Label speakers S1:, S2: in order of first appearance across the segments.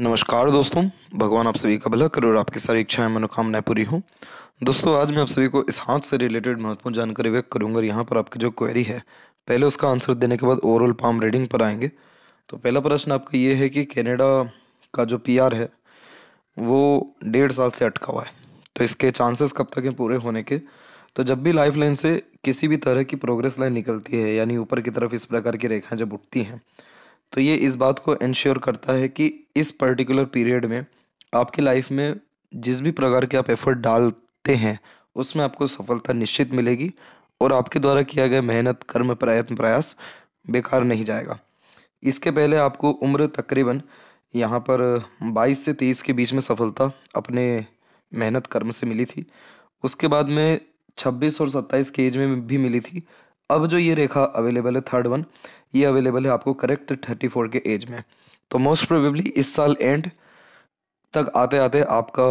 S1: नमस्कार दोस्तों भगवान आप सभी का भला करो और आपकी सारी इच्छाएं मनोकामनाएं पूरी हों दोस्तों आज मैं आप सभी को इस हाथ से रिलेटेड महत्वपूर्ण जानकारी व्यक्त करूंगा और यहाँ पर आपकी जो क्वेरी है पहले उसका आंसर देने के बाद ओवरऑल पाम रीडिंग पर आएंगे तो पहला प्रश्न आपका ये है कि कैनेडा का जो पी है वो डेढ़ साल से अटका हुआ है तो इसके चांसेस कब तक हैं पूरे होने के तो जब भी लाइफ लाइन से किसी भी तरह की प्रोग्रेस लाइन निकलती है यानी ऊपर की तरफ इस प्रकार की रेखाएँ जब उठती हैं तो ये इस बात को इन्श्योर करता है कि इस पर्टिकुलर पीरियड में आपके लाइफ में जिस भी प्रकार के आप एफर्ट डालते हैं उसमें आपको सफलता निश्चित मिलेगी और आपके द्वारा किया गया मेहनत कर्म प्रयत्न प्रयास बेकार नहीं जाएगा इसके पहले आपको उम्र तकरीबन यहाँ पर 22 से 23 के बीच में सफलता अपने मेहनत कर्म से मिली थी उसके बाद में 26 और 27 के एज में भी मिली थी अब जो ये रेखा अवेलेबल है थर्ड वन ये अवेलेबल है आपको करेक्ट थर्टी फोर के एज में तो मोस्ट प्रोबेबली इस साल एंड तक आते आते आपका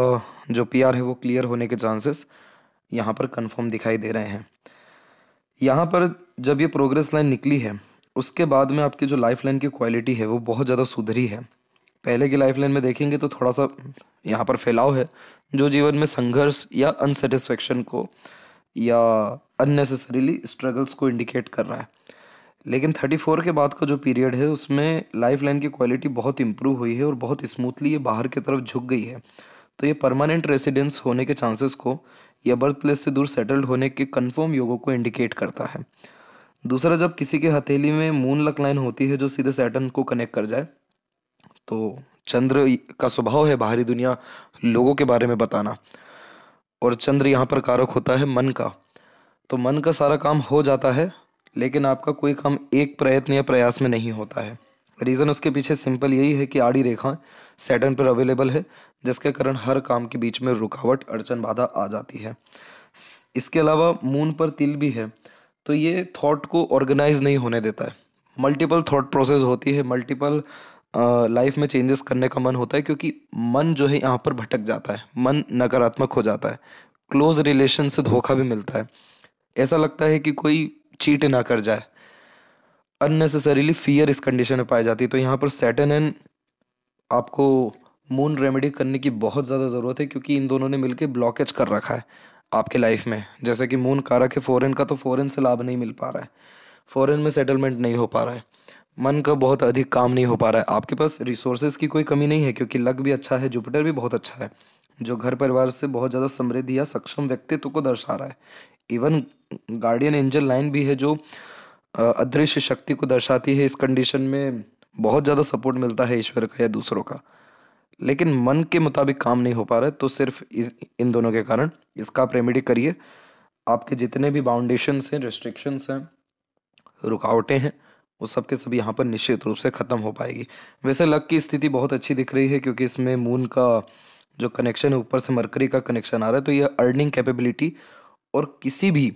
S1: जो पीआर है वो क्लियर होने के चांसेस यहाँ पर कंफर्म दिखाई दे रहे हैं यहाँ पर जब ये प्रोग्रेस लाइन निकली है उसके बाद में आपकी जो लाइफ लाइन की क्वालिटी है वो बहुत ज़्यादा सुधरी है पहले की लाइफ लाइन में देखेंगे तो थोड़ा सा यहाँ पर फैलाव है जो जीवन में संघर्ष या अनसेटिस्फेक्शन को या अननेसेसरीली स्ट्रगल्स को इंडिकेट कर रहा है लेकिन थर्टी फोर के बाद का जो पीरियड है उसमें लाइफ लाइन की क्वालिटी बहुत इंप्रूव हुई है और बहुत स्मूथली ये बाहर की तरफ झुक गई है तो ये परमानेंट रेसिडेंस होने के चांसेस को या बर्थ प्लेस से दूर सेटल्ड होने के कन्फर्म योगों को इंडिकेट करता है दूसरा जब किसी के हथेली में मून लक लाइन होती है जो सीधे सैटर्न को कनेक्ट कर जाए तो चंद्र का स्वभाव है बाहरी दुनिया लोगों के बारे में बताना और चंद्र यहाँ पर कारक होता है मन का तो मन का सारा काम हो जाता है लेकिन आपका कोई काम एक प्रयत्न या प्रयास में नहीं होता है रीज़न उसके पीछे सिंपल यही है कि आड़ी रेखाएं सैटर्न पर अवेलेबल है जिसके कारण हर काम के बीच में रुकावट अड़चन बाधा आ जाती है इसके अलावा मून पर तिल भी है तो ये थॉट को ऑर्गेनाइज नहीं होने देता है मल्टीपल थॉट प्रोसेस होती है मल्टीपल लाइफ में चेंजेस करने का मन होता है क्योंकि मन जो है यहाँ पर भटक जाता है मन नकारात्मक हो जाता है क्लोज रिलेशन से धोखा भी मिलता है ऐसा लगता है कि कोई चीट ना कर जाए अननेसेसरीली फियर इस कंडीशन में पाई जाती है तो यहाँ पर सेटन एंड आपको मून रेमेडी करने की बहुत ज़्यादा ज़रूरत है क्योंकि इन दोनों ने मिलकर ब्लॉकेज कर रखा है आपके लाइफ में जैसे कि मून कारक है फ़ॉरन का तो फ़ॉरन से लाभ नहीं मिल पा रहा है फ़ॉरन में सेटलमेंट नहीं हो पा रहा है मन का बहुत अधिक काम नहीं हो पा रहा है आपके पास रिसोर्सेज की कोई कमी नहीं है क्योंकि लग भी अच्छा है जुपिटर भी बहुत अच्छा है जो घर परिवार से बहुत ज़्यादा समृद्ध या सक्षम व्यक्तित्व को दर्शा रहा है इवन गार्डियन एंजल लाइन भी है जो अदृश्य शक्ति को दर्शाती है इस कंडीशन में बहुत ज़्यादा सपोर्ट मिलता है ईश्वर का या दूसरों का लेकिन मन के मुताबिक काम नहीं हो पा रहा है तो सिर्फ इस इन दोनों के कारण इसका आप रेमेडी करिए आपके जितने भी बाउंडेशंस हैं रिस्ट्रिक्शंस हैं रुकावटें हैं वो सब के सब यहाँ पर निश्चित रूप से ख़त्म हो पाएगी वैसे लक की स्थिति बहुत अच्छी दिख रही है क्योंकि इसमें मून का जो कनेक्शन है ऊपर से मरकरी का कनेक्शन आ रहा है तो यह अर्निंग कैपेबिलिटी और किसी भी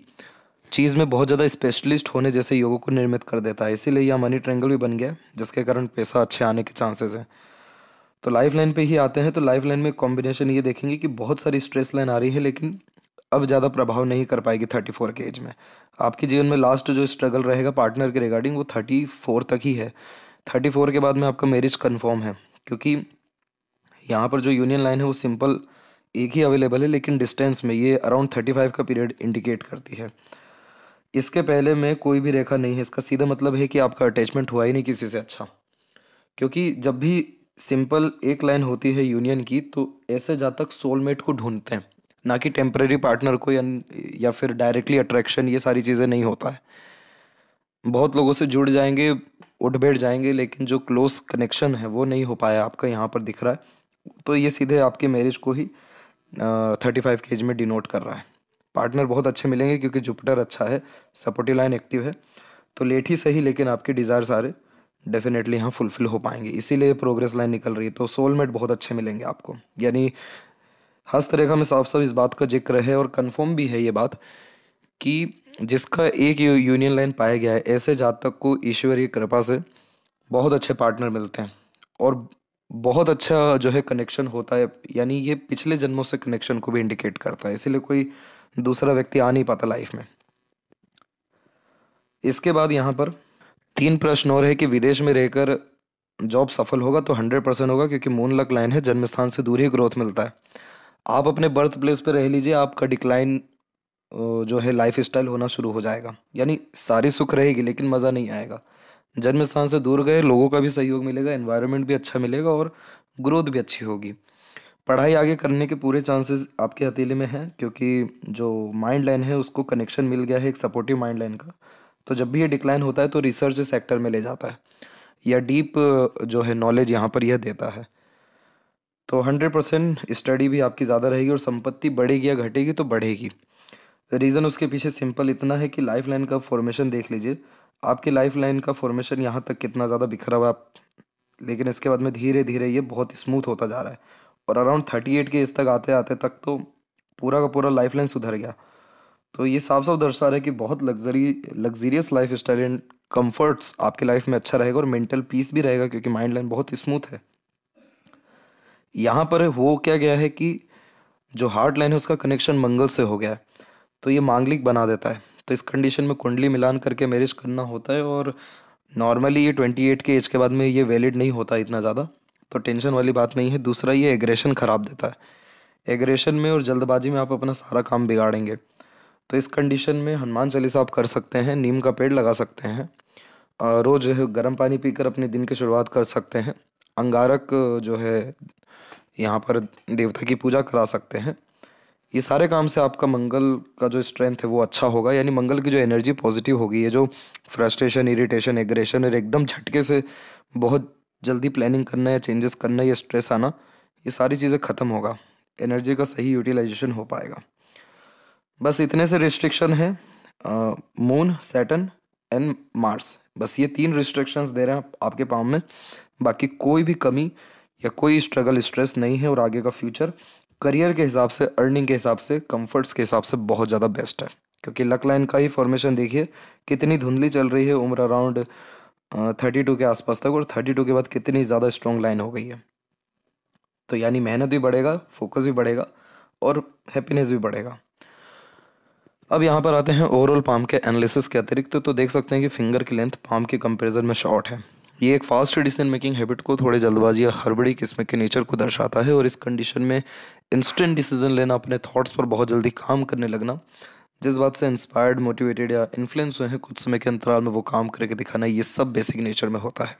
S1: चीज़ में बहुत ज़्यादा स्पेशलिस्ट होने जैसे योगों को निर्मित कर देता है इसीलिए यह मनी ट्रेंगल भी बन गया जिसके कारण पैसा अच्छे आने के चांसेस हैं तो लाइफ लाइन पे ही आते हैं तो लाइफ लाइन में कॉम्बिनेशन ये देखेंगे कि बहुत सारी स्ट्रेस लाइन आ रही है लेकिन अब ज़्यादा प्रभाव नहीं कर पाएगी थर्टी फोर के एज में आपके जीवन में लास्ट जो स्ट्रगल रहेगा पार्टनर के रिगार्डिंग वो थर्टी फोर तक ही है थर्टी फोर के बाद में आपका मैरिज कन्फर्म है क्योंकि यहाँ पर जो यूनियन लाइन है वो सिंपल एक ही अवेलेबल है लेकिन डिस्टेंस में ये अराउंड थर्टी फाइव का पीरियड इंडिकेट करती है इसके पहले में कोई भी रेखा नहीं है इसका सीधा मतलब है कि आपका अटैचमेंट हुआ ही नहीं किसी से अच्छा क्योंकि जब भी सिंपल एक लाइन होती है यूनियन की तो ऐसे जा तक सोलमेट को ढूंढते हैं ना कि टेम्प्रेरी पार्टनर को या, या फिर डायरेक्टली अट्रैक्शन ये सारी चीज़ें नहीं होता है बहुत लोगों से जुड़ जाएंगे उठ बैठ जाएंगे लेकिन जो क्लोज कनेक्शन है वो नहीं हो पाया आपका यहाँ पर दिख रहा है तो ये सीधे आपके मैरिज को ही थर्टी फाइव के एज में डिनोट कर रहा है पार्टनर बहुत अच्छे मिलेंगे क्योंकि जुपिटर अच्छा है सपोर्टिव लाइन एक्टिव है तो लेट ही सही लेकिन आपके डिज़ायर सारे डेफिनेटली यहाँ फुलफिल हो पाएंगे इसीलिए प्रोग्रेस लाइन निकल रही है तो सोलमेट बहुत अच्छे मिलेंगे आपको यानी हस्तरेखा में साफ साफ इस बात का जिक्र है और कन्फर्म भी है ये बात कि जिसका एक यूनियन लाइन पाया गया है ऐसे जातक को ईश्वरीय कृपा से बहुत अच्छे पार्टनर मिलते हैं और बहुत अच्छा जो है कनेक्शन होता है यानी ये पिछले जन्मों से कनेक्शन को भी इंडिकेट करता है इसीलिए कोई दूसरा व्यक्ति आ नहीं पाता लाइफ में इसके बाद यहाँ पर तीन प्रश्न और है कि विदेश में रहकर जॉब सफल होगा तो हंड्रेड परसेंट होगा क्योंकि मून लक लाइन है जन्म स्थान से दूर ही ग्रोथ मिलता है आप अपने बर्थ प्लेस पर रह लीजिए आपका डिक्लाइन जो है लाइफ स्टाइल होना शुरू हो जाएगा यानी सारी सुख रहेगी लेकिन मज़ा नहीं आएगा जन्म स्थान से दूर गए लोगों का भी सहयोग मिलेगा एनवायरनमेंट भी अच्छा मिलेगा और ग्रोथ भी अच्छी होगी पढ़ाई आगे करने के पूरे चांसेस आपके हथेली में हैं क्योंकि जो माइंड लाइन है उसको कनेक्शन मिल गया है एक सपोर्टिव माइंड लाइन का तो जब भी ये डिक्लाइन होता है तो रिसर्च सेक्टर में ले जाता है या डीप जो है नॉलेज यहाँ पर यह देता है तो हंड्रेड परसेंट स्टडी भी आपकी ज़्यादा रहेगी और संपत्ति बढ़ेगी या घटेगी तो बढ़ेगी रीज़न उसके पीछे सिंपल इतना है कि लाइफ लाइन का फॉर्मेशन देख लीजिए आपकी लाइफ लाइन का फॉर्मेशन यहाँ तक कितना ज़्यादा बिखरा हुआ है आप लेकिन इसके बाद में धीरे धीरे ये बहुत स्मूथ होता जा रहा है और अराउंड थर्टी एट के इस तक आते आते तक तो पूरा का पूरा लाइफ लाइन सुधर गया तो ये साफ साफ दर्शा रहा है कि बहुत luxury luxurious life style and comforts आपके लाइफ में अच्छा रहेगा और मेंटल पीस भी रहेगा क्योंकि माइंड लाइन बहुत स्मूथ है यहाँ पर हो क्या गया है कि जो हार्ट लाइन है उसका कनेक्शन मंगल से हो गया है तो ये मांगलिक बना देता है तो इस कंडीशन में कुंडली मिलान करके मैरिज करना होता है और नॉर्मली ये ट्वेंटी एट के एज के बाद में ये वैलिड नहीं होता इतना ज़्यादा तो टेंशन वाली बात नहीं है दूसरा ये एग्रेशन ख़राब देता है एग्रेशन में और जल्दबाजी में आप अपना सारा काम बिगाड़ेंगे तो इस कंडीशन में हनुमान चालीसा आप कर सकते हैं नीम का पेड़ लगा सकते हैं रोज़ गर्म पानी पीकर अपने दिन की शुरुआत कर सकते हैं अंगारक जो है यहाँ पर देवता की पूजा करा सकते हैं ये सारे काम से आपका मंगल का जो स्ट्रेंथ है वो अच्छा होगा यानी मंगल की जो एनर्जी पॉजिटिव होगी ये जो फ्रस्ट्रेशन इरिटेशन एग्रेशन और एकदम झटके से बहुत जल्दी प्लानिंग करना या चेंजेस करना या स्ट्रेस आना ये सारी चीज़ें ख़त्म होगा एनर्जी का सही यूटिलाइजेशन हो पाएगा बस इतने से रिस्ट्रिक्शन है मून सैटन एंड मार्स बस ये तीन रिस्ट्रिक्शंस दे रहे हैं आपके पाँव में बाकी कोई भी कमी या कोई स्ट्रगल स्ट्रेस नहीं है और आगे का फ्यूचर करियर के हिसाब से अर्निंग के हिसाब से कंफर्ट्स के हिसाब से बहुत ज़्यादा बेस्ट है क्योंकि लक लाइन का ही फॉर्मेशन देखिए कितनी धुंधली चल रही है उम्र अराउंड थर्टी टू के आसपास तक और थर्टी टू के बाद कितनी ज़्यादा स्ट्रॉन्ग लाइन हो गई है तो यानी मेहनत भी बढ़ेगा फोकस भी बढ़ेगा और हैप्पीनेस भी बढ़ेगा अब यहाँ पर आते हैं ओवरऑल पाम के एनालिसिस के अतिरिक्त तो, तो देख सकते हैं कि फिंगर की लेंथ पाम के कंपेरिजन में शॉर्ट है ये एक फास्ट डिसीजन मेकिंग हैबिट को थोड़े जल्दबाजी या हड़बड़ी किस्म के नेचर को दर्शाता है और इस कंडीशन में इंस्टेंट डिसीजन लेना अपने थॉट्स पर बहुत जल्दी काम करने लगना जिस बात से इंस्पायर्ड मोटिवेटेड या इन्फ्लुएंस हुए हैं कुछ समय के अंतराल में वो काम करके दिखाना ये सब बेसिक नेचर में होता है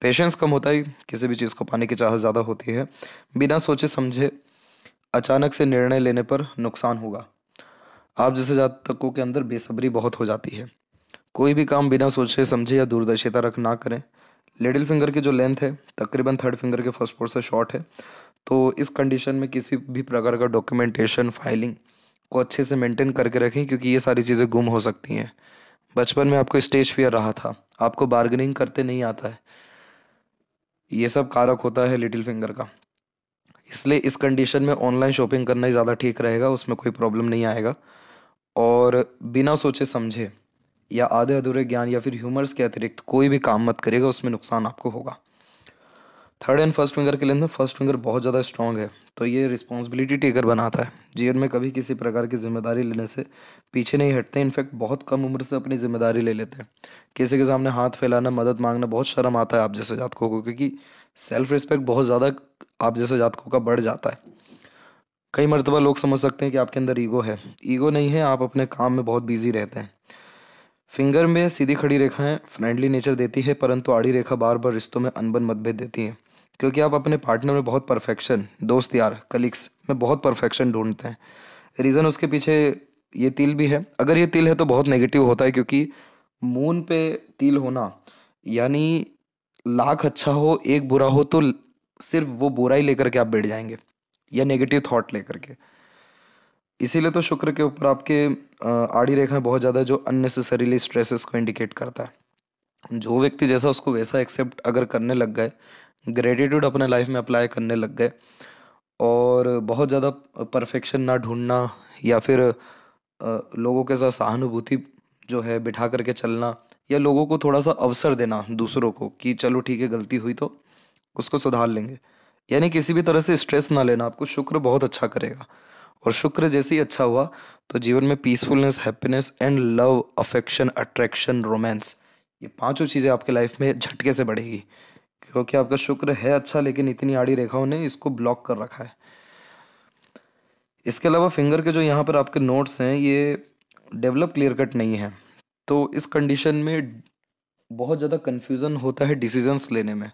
S1: पेशेंस कम होता है किसी भी चीज़ को पाने की चाह ज़्यादा होती है बिना सोचे समझे अचानक से निर्णय लेने पर नुकसान होगा आप जैसे जातकों के अंदर बेसब्री बहुत हो जाती है कोई भी काम बिना सोचे समझे या दूरदर्शिता रख ना करें लिटिल फिंगर की जो लेंथ है तकरीबन थर्ड फिंगर के फर्स्ट फोर से शॉर्ट है तो इस कंडीशन में किसी भी प्रकार का डॉक्यूमेंटेशन फाइलिंग को अच्छे से मेंटेन करके रखें क्योंकि ये सारी चीज़ें गुम हो सकती हैं बचपन में आपको स्टेज फियर रहा था आपको बार्गेनिंग करते नहीं आता है ये सब कारक होता है लिटिल फिंगर का इसलिए इस कंडीशन में ऑनलाइन शॉपिंग करना ही ज़्यादा ठीक रहेगा उसमें कोई प्रॉब्लम नहीं आएगा और बिना सोचे समझे या आधे अधूरे ज्ञान या फिर ह्यूमर्स के अतिरिक्त कोई भी काम मत करेगा उसमें नुकसान आपको होगा थर्ड एंड फर्स्ट फिंगर के लिए फर्स्ट फिंगर बहुत ज़्यादा स्ट्रॉन्ग है तो ये रिस्पॉन्सिबिलिटी टेकर बनाता है जीवन में कभी किसी प्रकार की जिम्मेदारी लेने से पीछे नहीं हटते इनफैक्ट बहुत कम उम्र से अपनी जिम्मेदारी ले लेते हैं किसी के सामने हाथ फैलाना मदद मांगना बहुत शर्म आता है आप जैसे जातकों को क्योंकि सेल्फ रिस्पेक्ट बहुत ज़्यादा आप जैसे जातकों का बढ़ जाता है कई मरतबा लोग समझ सकते हैं कि आपके अंदर ईगो है ईगो नहीं है आप अपने काम में बहुत बिजी रहते हैं फिंगर में सीधी खड़ी रेखाएं फ्रेंडली नेचर देती है परंतु आड़ी रेखा बार बार रिश्तों में अनबन मतभेद देती है क्योंकि आप अपने पार्टनर में बहुत परफेक्शन दोस्त यार कलीग्स में बहुत परफेक्शन ढूंढते हैं रीज़न उसके पीछे ये तिल भी है अगर ये तिल है तो बहुत नेगेटिव होता है क्योंकि मून पे तिल होना यानी लाख अच्छा हो एक बुरा हो तो सिर्फ वो बुरा ही लेकर के आप बैठ जाएंगे या नेगेटिव थॉट लेकर के इसीलिए तो शुक्र के ऊपर आपके आड़ी रेखाएं बहुत ज़्यादा जो अननेसेसरीली स्ट्रेसेस को इंडिकेट करता है जो व्यक्ति जैसा उसको वैसा एक्सेप्ट अगर करने लग गए ग्रेटिट्यूड अपने लाइफ में अप्लाई करने लग गए और बहुत ज़्यादा परफेक्शन ना ढूंढना या फिर लोगों के साथ सहानुभूति जो है बिठा करके चलना या लोगों को थोड़ा सा अवसर देना दूसरों को कि चलो ठीक है गलती हुई तो उसको सुधार लेंगे यानी किसी भी तरह से स्ट्रेस ना लेना आपको शुक्र बहुत अच्छा करेगा और शुक्र जैसे ही अच्छा हुआ तो जीवन में peacefulness happiness and love affection attraction romance ये पांचों चीज़ें आपके लाइफ में झटके से बढ़ेगी क्योंकि आपका शुक्र है अच्छा लेकिन इतनी आड़ी रेखाओं ने इसको ब्लॉक कर रखा है इसके अलावा फिंगर के जो यहाँ पर आपके नोट्स हैं ये डेवलप क्लियर कट नहीं है तो इस कंडीशन में बहुत ज़्यादा कन्फ्यूज़न होता है डिसीजंस लेने में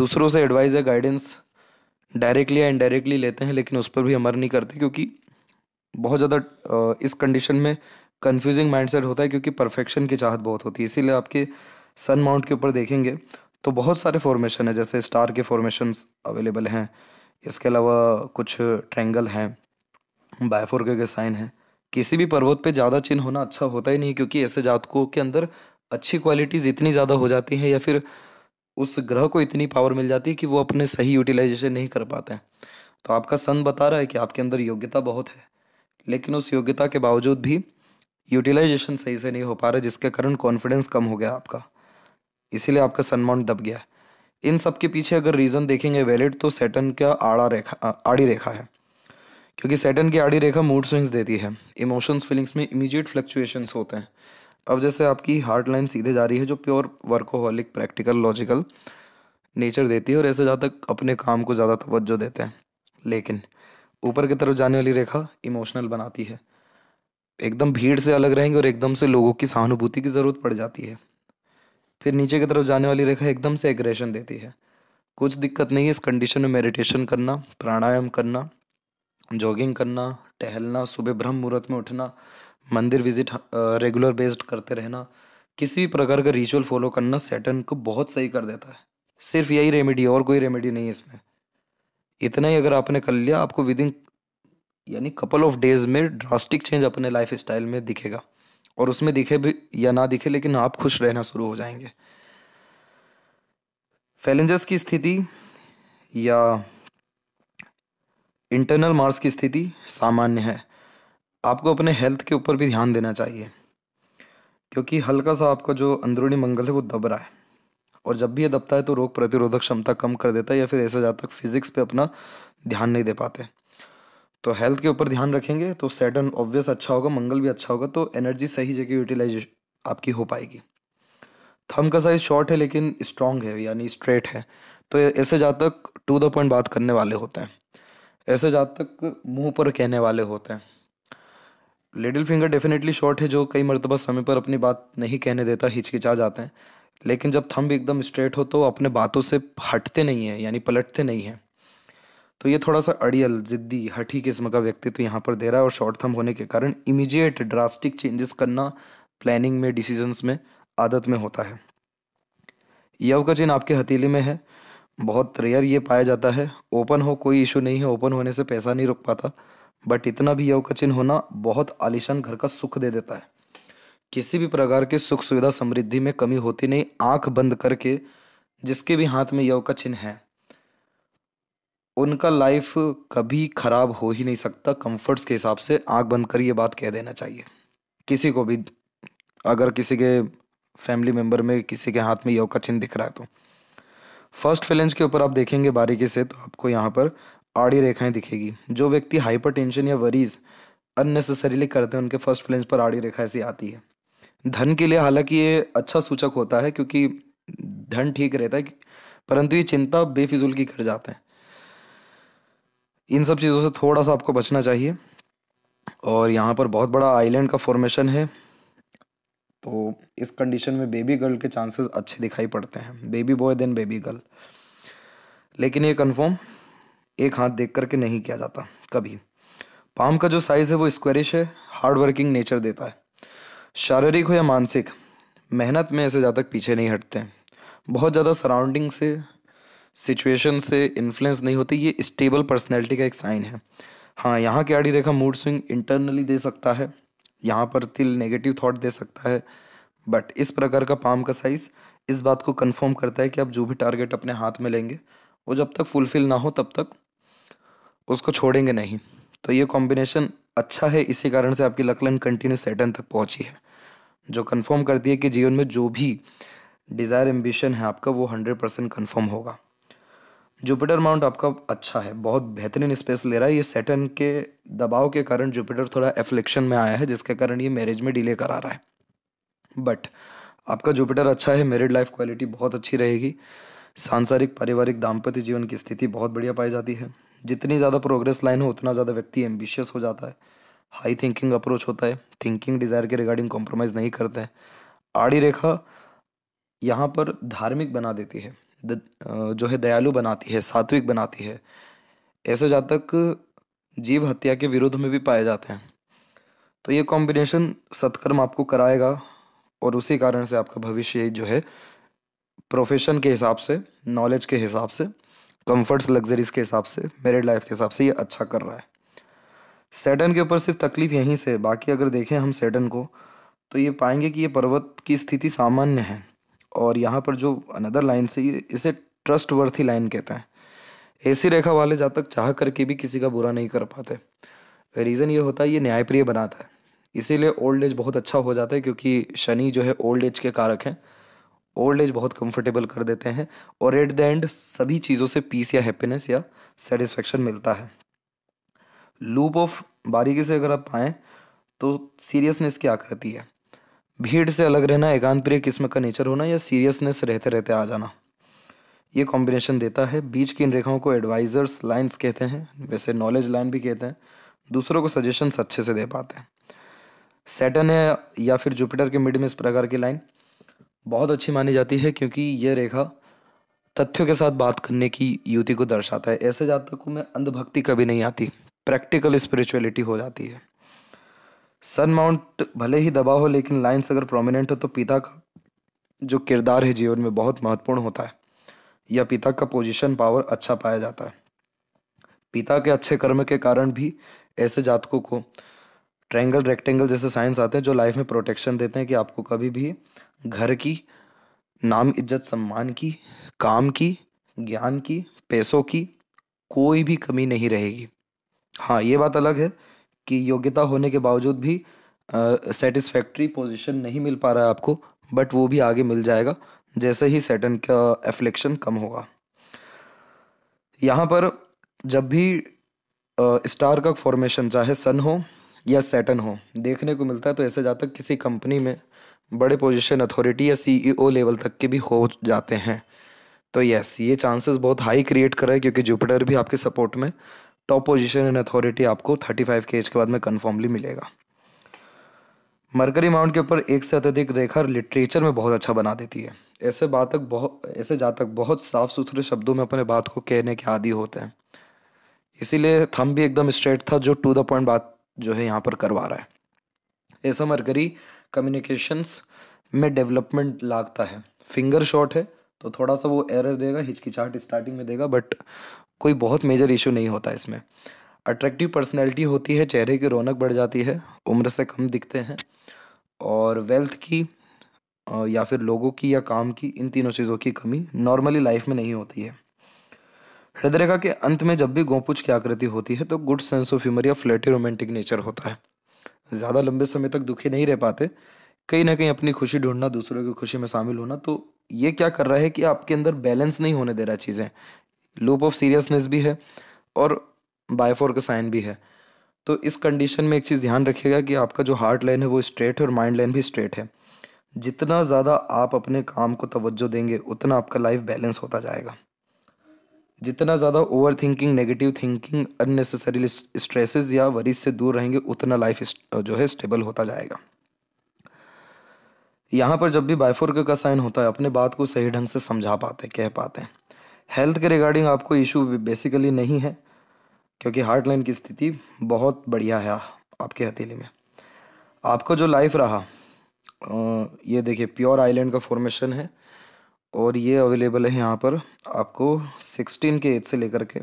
S1: दूसरों से एडवाइस या गाइडेंस डायरेक्टली या इनडायरेक्टली लेते हैं लेकिन उस पर भी अमर नहीं करते क्योंकि बहुत ज़्यादा इस कंडीशन में कन्फ्यूजिंग माइंडसेट होता है क्योंकि परफेक्शन की चाहत बहुत होती है इसीलिए आपके सन माउंट के ऊपर देखेंगे तो बहुत सारे फॉर्मेशन है जैसे स्टार के फॉर्मेशन अवेलेबल हैं इसके अलावा कुछ ट्रैंगल हैं बायफोर के साइन हैं किसी भी पर्वत पे ज़्यादा चिन्ह होना अच्छा होता ही नहीं क्योंकि ऐसे जातकों के अंदर अच्छी क्वालिटीज़ इतनी ज़्यादा हो जाती हैं या फिर उस ग्रह को इतनी पावर मिल जाती है कि वो अपने सही यूटिलाइजेशन नहीं कर पाते हैं तो आपका सन बता रहा है कि आपके अंदर योग्यता बहुत है लेकिन उस योग्यता के बावजूद भी यूटिलाइजेशन सही से नहीं हो पा रहा जिसके कारण कॉन्फिडेंस कम हो गया आपका इसीलिए आपका सनमाउंट दब गया इन सब के पीछे अगर रीज़न देखेंगे वैलिड तो सेटन का आड़ा रेखा आड़ी रेखा है क्योंकि सेटन की आड़ी रेखा मूड स्विंग्स देती है इमोशंस फीलिंग्स में इमीजिएट फ्लक्चुएशंस होते हैं अब जैसे आपकी हार्ड लाइन सीधे जा रही है जो pure workaholic practical logical nature देती है और ऐसे ज़्यादा अपने काम को ज़्यादा तवज्जो देते हैं लेकिन ऊपर की तरफ जाने वाली रेखा इमोशनल बनाती है एकदम भीड़ से अलग रहेंगे और एकदम से लोगों की सहानुभूति की ज़रूरत पड़ जाती है फिर नीचे की तरफ जाने वाली रेखा एकदम से एग्रेशन देती है कुछ दिक्कत नहीं है इस कंडीशन में मेडिटेशन करना प्राणायाम करना जॉगिंग करना टहलना सुबह ब्रह्म मुहूर्त में उठना मंदिर विजिट रेगुलर बेस्ड करते रहना किसी भी प्रकार का रिचुअल फॉलो करना सेटन को बहुत सही कर देता है सिर्फ यही रेमेडी और कोई रेमेडी नहीं है इसमें इतना ही अगर आपने कर लिया आपको विद इन यानी कपल ऑफ डेज में ड्रास्टिक चेंज अपने लाइफ स्टाइल में दिखेगा और उसमें दिखे भी या ना दिखे लेकिन आप खुश रहना शुरू हो जाएंगे फैलेंजस की स्थिति या इंटरनल मार्स की स्थिति सामान्य है आपको अपने हेल्थ के ऊपर भी ध्यान देना चाहिए क्योंकि हल्का सा आपका जो अंदरूनी मंगल है वो दब रहा है और जब भी ये दबता है तो रोग प्रतिरोधक क्षमता कम कर देता है या फिर ऐसा जहाँ तक फिजिक्स पे अपना ध्यान नहीं दे पाते तो हेल्थ के ऊपर ध्यान रखेंगे तो सैटर्न ऑब्वियस अच्छा होगा मंगल भी अच्छा होगा तो एनर्जी सही जगह यूटिलाइजेशन आपकी हो पाएगी थम का साइज शॉर्ट है लेकिन स्ट्रॉन्ग है यानी स्ट्रेट है तो ऐसे जा तक टू द पॉइंट बात करने वाले होते हैं ऐसे जा तक मुंह पर कहने वाले होते हैं लिटिल फिंगर डेफिनेटली शॉर्ट है जो कई मरतबा समय पर अपनी बात नहीं कहने देता हिचकिचा जाते हैं लेकिन जब थम एकदम स्ट्रेट हो तो अपने बातों से हटते नहीं हैं यानी पलटते नहीं हैं तो ये थोड़ा सा अड़ियल ज़िद्दी हठी किस्म का व्यक्तित्व तो यहाँ पर दे रहा है और शॉर्ट थम होने के कारण इमीजिएट ड्रास्टिक चेंजेस करना प्लानिंग में डिसीजंस में आदत में होता है यव का चिन्ह आपके हथेली में है बहुत रेयर ये पाया जाता है ओपन हो कोई इशू नहीं है ओपन होने से पैसा नहीं रुक पाता बट इतना भी चिन्ह होना बहुत आलिशान घर का सुख दे देता है किसी भी प्रकार के सुख सुविधा समृद्धि में कमी होती नहीं आंख बंद करके जिसके भी हाथ में यव का चिन्ह है उनका लाइफ कभी खराब हो ही नहीं सकता कंफर्ट्स के हिसाब से आंख बंद कर ये बात कह देना चाहिए किसी को भी अगर किसी के फैमिली मेंबर में किसी के हाथ में यव का चिन्ह दिख रहा है तो फर्स्ट फैलेंज के ऊपर आप देखेंगे बारीकी से तो आपको यहाँ पर आड़ी रेखाएं दिखेगी जो व्यक्ति हाइपरटेंशन या वरीज अननेसेसरीली करते हैं उनके फर्स्ट प्लेन्स पर आड़ी रेखा ऐसी आती है धन के लिए हालांकि ये अच्छा सूचक होता है क्योंकि धन ठीक रहता है परंतु ये चिंता बेफिजूल की कर जाते हैं इन सब चीज़ों से थोड़ा सा आपको बचना चाहिए और यहाँ पर बहुत बड़ा आइलैंड का फॉर्मेशन है तो इस कंडीशन में बेबी गर्ल के चांसेस अच्छे दिखाई पड़ते हैं baby boy then baby girl लेकिन ये कंफर्म एक हाथ देख करके नहीं किया जाता कभी पाम का जो साइज़ है वो स्क्वेरिश है हार्ड वर्किंग नेचर देता है शारीरिक हो या मानसिक मेहनत में ऐसे ज़्यादा पीछे नहीं हटते बहुत ज़्यादा सराउंडिंग से सिचुएशन से इन्फ्लुएंस नहीं होती ये स्टेबल पर्सनैलिटी का एक साइन है हाँ यहाँ की आड़ी रेखा मूड स्विंग इंटरनली दे सकता है यहाँ पर तिल नेगेटिव थॉट दे सकता है बट इस प्रकार का पाम का साइज़ इस बात को कंफर्म करता है कि आप जो भी टारगेट अपने हाथ में लेंगे वो जब तक फुलफिल ना हो तब तक उसको छोड़ेंगे नहीं तो ये कॉम्बिनेशन अच्छा है इसी कारण से आपकी लकलन कंटिन्यू सेटन तक पहुंची है जो कंफर्म करती है कि जीवन में जो भी डिज़ायर एम्बिशन है आपका वो हंड्रेड परसेंट कन्फर्म होगा जुपिटर माउंट आपका अच्छा है बहुत बेहतरीन स्पेस ले रहा है ये सेटन के दबाव के कारण जुपिटर थोड़ा एफ्लिक्शन में आया है जिसके कारण ये मैरिज में डिले करा रहा है बट आपका जुपिटर अच्छा है मेरिड लाइफ क्वालिटी बहुत अच्छी रहेगी सांसारिक पारिवारिक दाम्पत्य जीवन की स्थिति बहुत बढ़िया पाई जाती है जितनी ज़्यादा प्रोग्रेस लाइन हो उतना ज़्यादा व्यक्ति एम्बिशियस हो जाता है हाई थिंकिंग अप्रोच होता है थिंकिंग डिज़ायर के रिगार्डिंग कॉम्प्रोमाइज़ नहीं करते हैं आड़ी रेखा यहाँ पर धार्मिक बना देती है जो है दयालु बनाती है सात्विक बनाती है ऐसे जातक जीव हत्या के विरुद्ध में भी पाए जाते हैं तो ये कॉम्बिनेशन सत्कर्म आपको कराएगा और उसी कारण से आपका भविष्य जो है प्रोफेशन के हिसाब से नॉलेज के हिसाब से कंफर्ट्स लग्जरीज के हिसाब से मेरिड लाइफ के हिसाब से ये अच्छा कर रहा है सेटन के ऊपर सिर्फ तकलीफ यहीं से बाकी अगर देखें हम सेटन को तो ये पाएंगे कि ये पर्वत की स्थिति सामान्य है और यहाँ पर जो अनदर लाइन से इसे ट्रस्ट वर्थी लाइन कहते हैं ऐसी रेखा वाले जातक चाह करके भी किसी का बुरा नहीं कर पाते रीज़न ये होता है ये न्यायप्रिय बनाता है इसीलिए ओल्ड एज बहुत अच्छा हो जाता है क्योंकि शनि जो है ओल्ड एज के कारक हैं ओल्ड एज बहुत कंफर्टेबल कर देते हैं और एट द एंड सभी चीज़ों से पीस या हैप्पीनेस या सेटिस्फेक्शन मिलता है लूप ऑफ बारीकी से अगर आप पाए तो सीरियसनेस क्या करती है भीड़ से अलग रहना एकांत प्रिय किस्म का नेचर होना या सीरियसनेस रहते रहते आ जाना ये कॉम्बिनेशन देता है बीच की इन रेखाओं को एडवाइजर्स लाइंस कहते हैं वैसे नॉलेज लाइन भी कहते हैं दूसरों को सजेशंस अच्छे से दे पाते हैं सेटन है या फिर जुपिटर के मिड में इस प्रकार की लाइन बहुत अच्छी मानी जाती है क्योंकि यह रेखा तथ्यों के साथ बात करने की युति को दर्शाता है ऐसे जातकों में अंधभक्ति कभी नहीं आती प्रैक्टिकल स्पिरिचुअलिटी हो जाती है सन माउंट भले ही दबा हो लेकिन लाइन्स अगर प्रोमिनेंट हो तो पिता का जो किरदार है जीवन में बहुत महत्वपूर्ण होता है या पिता का पोजीशन पावर अच्छा पाया जाता है पिता के अच्छे कर्म के कारण भी ऐसे जातकों को ट्रैंगल रेक्टेंगल जैसे साइंस आते हैं जो लाइफ में प्रोटेक्शन देते हैं कि आपको कभी भी घर की नाम इज्जत सम्मान की काम की ज्ञान की पैसों की कोई भी कमी नहीं रहेगी हाँ ये बात अलग है कि योग्यता होने के बावजूद भी सेटिस्फैक्ट्री uh, पोजीशन नहीं मिल पा रहा है आपको बट वो भी आगे मिल जाएगा जैसे ही सेटन का एफ्लेक्शन कम होगा यहाँ पर जब भी स्टार uh, का फॉर्मेशन चाहे सन हो या सेटन हो देखने को मिलता है तो ऐसे जाता किसी कंपनी में बड़े पोजीशन अथॉरिटी या सीईओ लेवल e तक के भी हो जाते हैं तो यस ये चांसेस बहुत हाई क्रिएट कर रहे हैं क्योंकि जुपिटर भी आपके सपोर्ट में टॉप पोजीशन इन अथॉरिटी आपको थर्टी फाइव के एज के बाद में कन्फर्मली मिलेगा मरकरी माउंट के ऊपर एक से अत्यधिक रेखा लिटरेचर में बहुत अच्छा बना देती है ऐसे बात तक बहुत ऐसे जातक बहुत साफ सुथरे शब्दों में अपने बात को कहने के आदि होते हैं इसीलिए थम भी एकदम स्ट्रेट था जो टू द पॉइंट बात जो है यहाँ पर करवा रहा है ऐसा मरकरी कम्युनिकेशंस में डेवलपमेंट लागता है फिंगर शॉट है तो थोड़ा सा वो एरर देगा हिचकिचाहट स्टार्टिंग में देगा बट कोई बहुत मेजर इशू नहीं होता इसमें अट्रैक्टिव पर्सनैलिटी होती है चेहरे की रौनक बढ़ जाती है उम्र से कम दिखते हैं और वेल्थ की या फिर लोगों की या काम की इन तीनों चीज़ों की कमी नॉर्मली लाइफ में नहीं होती है हृदय रेखा के अंत में जब भी गोपुच की आकृति होती है तो गुड सेंस ऑफ ह्यूमर या फ्लैटी रोमांटिक नेचर होता है ज़्यादा लंबे समय तक दुखी नहीं रह पाते कहीं ना कहीं अपनी खुशी ढूंढना दूसरों की खुशी में शामिल होना तो ये क्या कर रहा है कि आपके अंदर बैलेंस नहीं होने दे रहा चीज़ें लूप ऑफ सीरियसनेस भी है और बायफोर का साइन भी है तो इस कंडीशन में एक चीज़ ध्यान रखिएगा कि आपका जो हार्ट लाइन है वो स्ट्रेट है और माइंड लाइन भी स्ट्रेट है जितना ज़्यादा आप अपने काम को तवज्जो देंगे उतना आपका लाइफ बैलेंस होता जाएगा जितना ज़्यादा over thinking negative thinking unnecessary stresses या वरीज से दूर रहेंगे उतना लाइफ जो है स्टेबल होता जाएगा यहाँ पर जब भी बायफोर्क का साइन होता है अपने बात को सही ढंग से समझा पाते कह पाते हैं हेल्थ के रिगार्डिंग आपको इशू बेसिकली नहीं है क्योंकि हार्ट लाइन की स्थिति बहुत बढ़िया है आपके हथेली में आपका जो लाइफ रहा ये देखिए प्योर आइलैंड का फॉर्मेशन है और ये अवेलेबल है यहाँ पर आपको सिक्सटीन के एज से लेकर के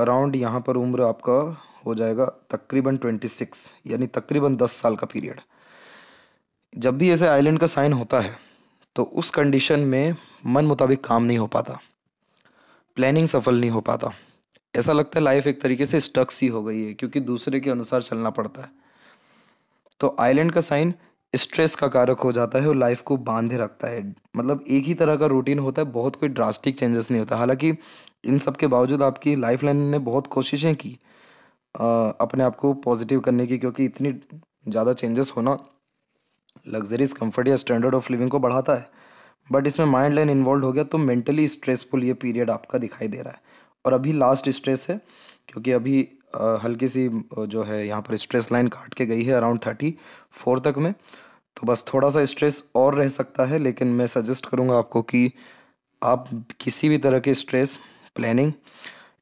S1: अराउंड यहाँ पर उम्र आपका हो जाएगा तकरीबन ट्वेंटी सिक्स यानी तकरीबन दस साल का पीरियड जब भी ऐसे आइलैंड का साइन होता है तो उस कंडीशन में मन मुताबिक काम नहीं हो पाता प्लानिंग सफल नहीं हो पाता ऐसा लगता है लाइफ एक तरीके से स्टक्स ही हो गई है क्योंकि दूसरे के अनुसार चलना पड़ता है तो आइलैंड का साइन स्ट्रेस का कारक हो जाता है और लाइफ को बांधे रखता है मतलब एक ही तरह का रूटीन होता है बहुत कोई ड्रास्टिक चेंजेस नहीं होता हालांकि इन सब के बावजूद आपकी लाइफ लाइन ने बहुत कोशिशें की आ, अपने आप को पॉजिटिव करने की क्योंकि इतनी ज़्यादा चेंजेस होना लग्जरीज कंफर्ट या स्टैंडर्ड ऑफ लिविंग को बढ़ाता है बट इसमें माइंड लाइन इन्वॉल्व हो गया तो मेंटली स्ट्रेसफुल ये पीरियड आपका दिखाई दे रहा है और अभी लास्ट स्ट्रेस है क्योंकि अभी हल्की सी जो है यहाँ पर स्ट्रेस लाइन काट के गई है अराउंड थर्टी फोर तक में तो बस थोड़ा सा स्ट्रेस और रह सकता है लेकिन मैं सजेस्ट करूँगा आपको कि आप किसी भी तरह के स्ट्रेस प्लानिंग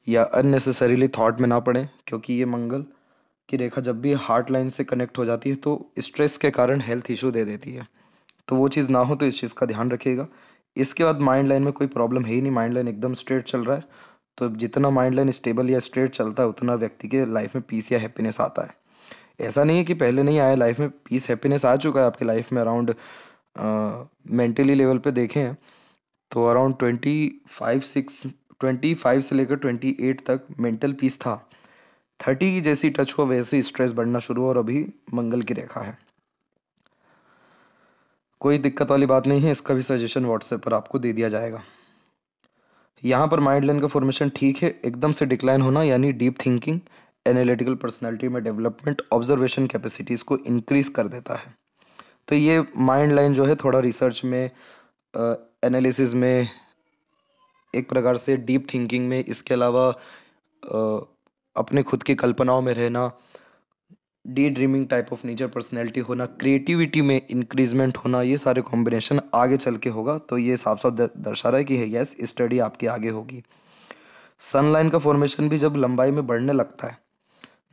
S1: या अननेसेसरीली थाट में ना पड़ें क्योंकि ये मंगल की रेखा जब भी हार्ट लाइन से कनेक्ट हो जाती है तो स्ट्रेस के कारण हेल्थ इशू दे देती है तो वो चीज़ ना हो तो इस चीज़ का ध्यान रखिएगा इसके बाद माइंड लाइन में कोई प्रॉब्लम है ही नहीं माइंड लाइन एकदम स्ट्रेट चल रहा है तो जितना माइंड लाइन स्टेबल या स्ट्रेट चलता है उतना व्यक्ति के लाइफ में पीस या हैप्पीनेस आता है ऐसा नहीं है कि पहले नहीं आया लाइफ में पीस हैप्पीनेस आ चुका है आपके लाइफ में अराउंड मेंटली लेवल पे देखें तो around twenty five six twenty five से लेकर ट्वेंटी एट तक मेंटल पीस था थर्टी की जैसी टच हुआ वैसे स्ट्रेस बढ़ना शुरू हुआ और अभी मंगल की रेखा है कोई दिक्कत वाली बात नहीं है इसका भी सजेशन व्हाट्सएप पर आपको दे दिया जाएगा यहाँ पर माइंड लाइन का फॉर्मेशन ठीक है एकदम से डिक्लाइन होना यानी डीप थिंकिंग एनालिटिकल पर्सनैलिटी में डेवलपमेंट ऑब्जर्वेशन कैपेसिटीज़ को इंक्रीज कर देता है तो ये माइंड लाइन जो है थोड़ा रिसर्च में एनालिसिस में एक प्रकार से डीप थिंकिंग में इसके अलावा अपने खुद की कल्पनाओं में रहना daydreaming type of nature personality होना क्रिएटिविटी में इंक्रीजमेंट होना ये सारे कॉम्बिनेशन आगे चल के होगा तो ये साफ साफ दर्शा रहा है कि यस स्टडी आपकी आगे होगी सनलाइन का फॉर्मेशन भी जब लंबाई में बढ़ने लगता है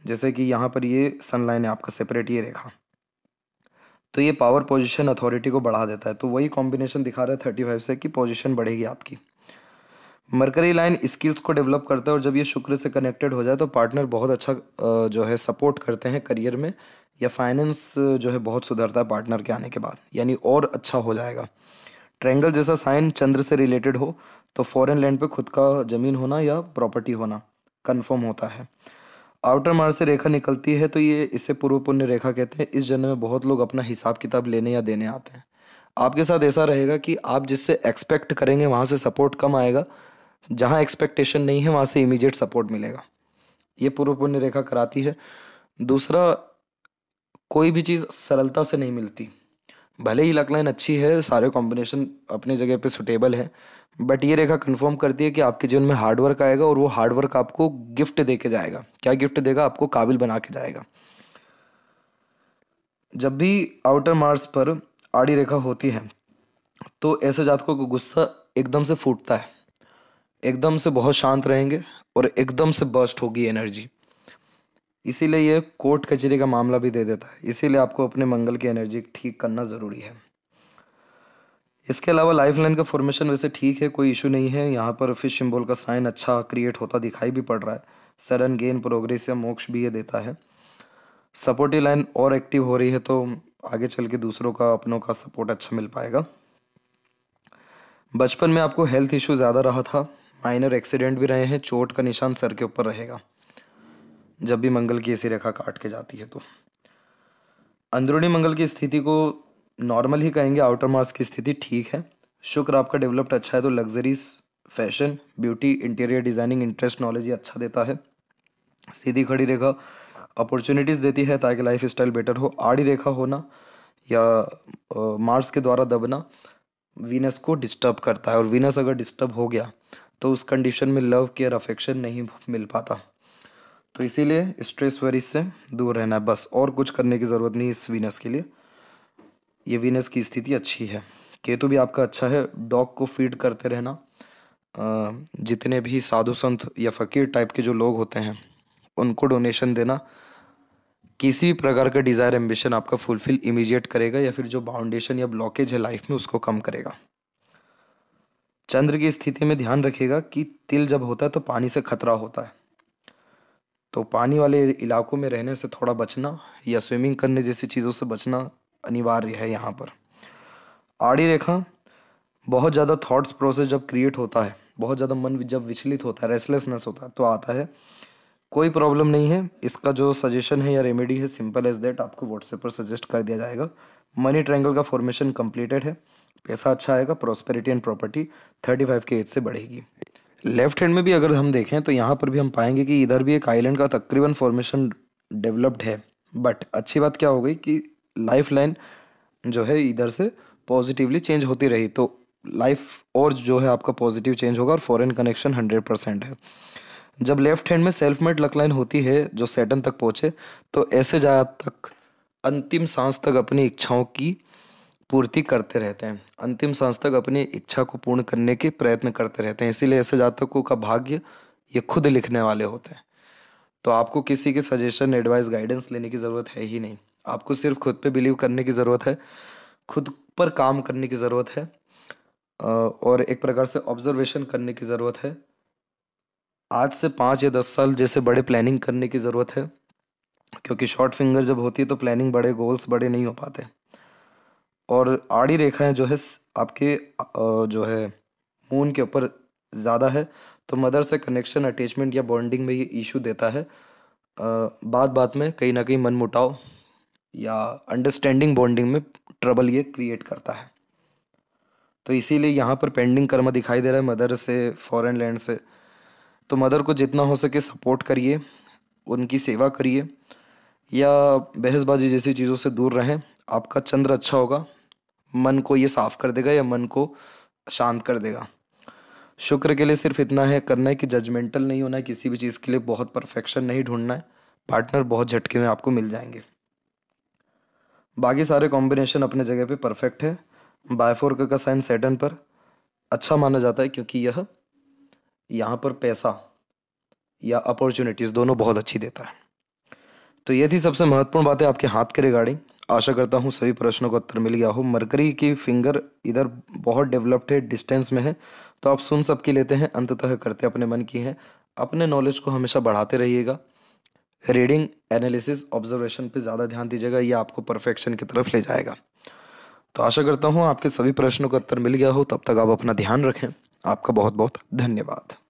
S1: जैसे कि यहाँ पर ये सनलाइन है आपका सेपरेट ये रेखा तो ये पावर पोजिशन अथॉरिटी को बढ़ा देता है तो वही कॉम्बिनेशन दिखा रहा है थर्टी फाइव से कि पोजिशन बढ़ेगी आपकी मरकरी लाइन स्किल्स को डेवलप करता है और जब ये शुक्र से कनेक्टेड हो जाए तो पार्टनर बहुत अच्छा जो है सपोर्ट करते हैं करियर में या फाइनेंस जो है बहुत सुधरता है पार्टनर के आने के बाद यानी और अच्छा हो जाएगा ट्रैंगल जैसा साइन चंद्र से रिलेटेड हो तो फॉरेन लैंड पे खुद का ज़मीन होना या प्रॉपर्टी होना कंफर्म होता है आउटर मार्ग से रेखा निकलती है तो ये इसे पूर्व पुण्य रेखा कहते हैं इस जन्म में बहुत लोग अपना हिसाब किताब लेने या देने आते हैं आपके साथ ऐसा रहेगा कि आप जिससे एक्सपेक्ट करेंगे वहाँ से सपोर्ट कम आएगा जहाँ एक्सपेक्टेशन नहीं है वहाँ से इमीडिएट सपोर्ट मिलेगा ये पूर्व पुण्य रेखा कराती है दूसरा कोई भी चीज़ सरलता से नहीं मिलती भले ही लक लाइन अच्छी है सारे कॉम्बिनेशन अपने जगह पे सुटेबल है बट ये रेखा कंफर्म करती है कि आपके जीवन में हार्डवर्क आएगा और वो हार्डवर्क आपको गिफ्ट दे के जाएगा क्या गिफ्ट देगा आपको काबिल बना के जाएगा जब भी आउटर मार्स पर आड़ी रेखा होती है तो ऐसे जातकों को गुस्सा एकदम से फूटता है एकदम से बहुत शांत रहेंगे और एकदम से बस्ट होगी एनर्जी इसीलिए ये कोर्ट कचहरी का मामला भी दे देता है इसीलिए आपको अपने मंगल की एनर्जी ठीक करना ज़रूरी है इसके अलावा लाइफ लाइन का फॉर्मेशन वैसे ठीक है कोई इशू नहीं है यहाँ पर फिश सिंबल का साइन अच्छा क्रिएट होता दिखाई भी पड़ रहा है सडन गेन प्रोग्रेस या मोक्ष भी ये देता है सपोर्टिव लाइन और एक्टिव हो रही है तो आगे चल के दूसरों का अपनों का सपोर्ट अच्छा मिल पाएगा बचपन में आपको हेल्थ इशू ज़्यादा रहा था माइनर एक्सीडेंट भी रहे हैं चोट का निशान सर के ऊपर रहेगा जब भी मंगल की ऐसी रेखा काट के जाती है तो अंदरूनी मंगल की स्थिति को नॉर्मल ही कहेंगे आउटर मार्स की स्थिति ठीक है शुक्र आपका डेवलप्ड अच्छा है तो luxuries fashion beauty interior designing interest knowledge अच्छा देता है सीधी खड़ी रेखा अपॉर्चुनिटीज़ देती है ताकि लाइफ स्टाइल बेटर हो आड़ी रेखा होना या मार्स के द्वारा दबना वीनस को डिस्टर्ब करता है और वीनस अगर डिस्टर्ब हो गया तो उस कंडीशन में लव केयर अफेक्शन नहीं मिल पाता तो इसीलिए स्ट्रेस वेरिस से दूर रहना है बस और कुछ करने की ज़रूरत नहीं इस वीनस के लिए ये वीनस की स्थिति अच्छी है केतु भी आपका अच्छा है डॉग को फीड करते रहना जितने भी साधु संत या फकीर टाइप के जो लोग होते हैं उनको डोनेशन देना किसी भी प्रकार का डिज़ायर एम्बिशन आपका फुलफिल इमीजिएट करेगा या फिर जो बाउंडेशन या ब्लॉकेज है लाइफ में उसको कम करेगा चंद्र की स्थिति में ध्यान रखेगा कि तिल जब होता है तो पानी से खतरा होता है तो पानी वाले इलाकों में रहने से थोड़ा बचना या स्विमिंग करने जैसी चीज़ों से बचना अनिवार्य है यहाँ पर आड़ी रेखा बहुत ज़्यादा थॉट्स प्रोसेस जब क्रिएट होता है बहुत ज़्यादा मन जब विचलित होता है रेसलेसनेस होता है तो आता है कोई प्रॉब्लम नहीं है इसका जो सजेशन है या रेमेडी है सिंपल एज दैट आपको व्हाट्सएप पर सजेस्ट कर दिया जाएगा मनी ट्रैंगल का फॉर्मेशन कंप्लीटेड है पैसा अच्छा आएगा prosperity and property thirty five के एज से बढ़ेगी लेफ्ट हैंड में भी अगर हम देखें तो यहाँ पर भी हम पाएंगे कि इधर भी एक आइलैंड का तकरीबन फॉर्मेशन डेवलप्ड है बट अच्छी बात क्या हो गई कि लाइफ लाइन जो है इधर से पॉजिटिवली चेंज होती रही तो लाइफ और जो है आपका पॉजिटिव चेंज होगा और फॉरेन कनेक्शन हंड्रेड परसेंट है जब लेफ्ट हैंड में सेल्फ मेड लक लाइन होती है जो सेटन तक पहुँचे तो ऐसे जाया तक अंतिम सांस तक अपनी इच्छाओं की पूर्ति करते रहते हैं अंतिम सांस तक अपनी इच्छा को पूर्ण करने के प्रयत्न करते रहते हैं इसीलिए ऐसे जातकों का भाग्य ये खुद लिखने वाले होते हैं तो आपको किसी के सजेशन एडवाइस गाइडेंस लेने की ज़रूरत है ही नहीं आपको सिर्फ खुद पे बिलीव करने की ज़रूरत है खुद पर काम करने की ज़रूरत है और एक प्रकार से ऑब्जर्वेशन करने की ज़रूरत है आज से पाँच या दस साल जैसे बड़े प्लानिंग करने की ज़रूरत है क्योंकि शॉर्ट फिंगर जब होती है तो प्लानिंग बड़े गोल्स बड़े नहीं हो पाते और आड़ी रेखाएं जो है आपके जो है मून के ऊपर ज़्यादा है तो मदर से कनेक्शन अटैचमेंट या बॉन्डिंग में ये इशू देता है बात बात में कहीं ना कहीं मनमुटाव या अंडरस्टैंडिंग बॉन्डिंग में ट्रबल ये क्रिएट करता है तो इसीलिए यहाँ पर पेंडिंग कर्मा दिखाई दे रहा है मदर से फॉरेन लैंड से तो मदर को जितना हो सके सपोर्ट करिए उनकी सेवा करिए या बहसबाजी जैसी चीज़ों से दूर रहें आपका चंद्र अच्छा होगा मन को ये साफ कर देगा या मन को शांत कर देगा शुक्र के लिए सिर्फ इतना है करना है कि जजमेंटल नहीं होना है किसी भी चीज़ के लिए बहुत परफेक्शन नहीं ढूंढना है पार्टनर बहुत झटके में आपको मिल जाएंगे बाकी सारे कॉम्बिनेशन अपने जगह पे परफेक्ट है बायफोर का साइन सेटन पर अच्छा माना जाता है क्योंकि यह यहाँ पर पैसा या अपॉर्चुनिटीज़ दोनों बहुत अच्छी देता है तो ये थी सबसे महत्वपूर्ण बातें आपके हाथ के रिगार्डिंग आशा करता हूँ सभी प्रश्नों का उत्तर मिल गया हो मरकरी की फिंगर इधर बहुत डेवलप्ड है डिस्टेंस में है तो आप सुन सबकी लेते हैं अंततः करते अपने मन की हैं अपने नॉलेज को हमेशा बढ़ाते रहिएगा रीडिंग एनालिसिस ऑब्जर्वेशन पे ज़्यादा ध्यान दीजिएगा ये आपको परफेक्शन की तरफ ले जाएगा तो आशा करता हूँ आपके सभी प्रश्नों का उत्तर मिल गया हो तब तक आप अपना ध्यान रखें आपका बहुत बहुत धन्यवाद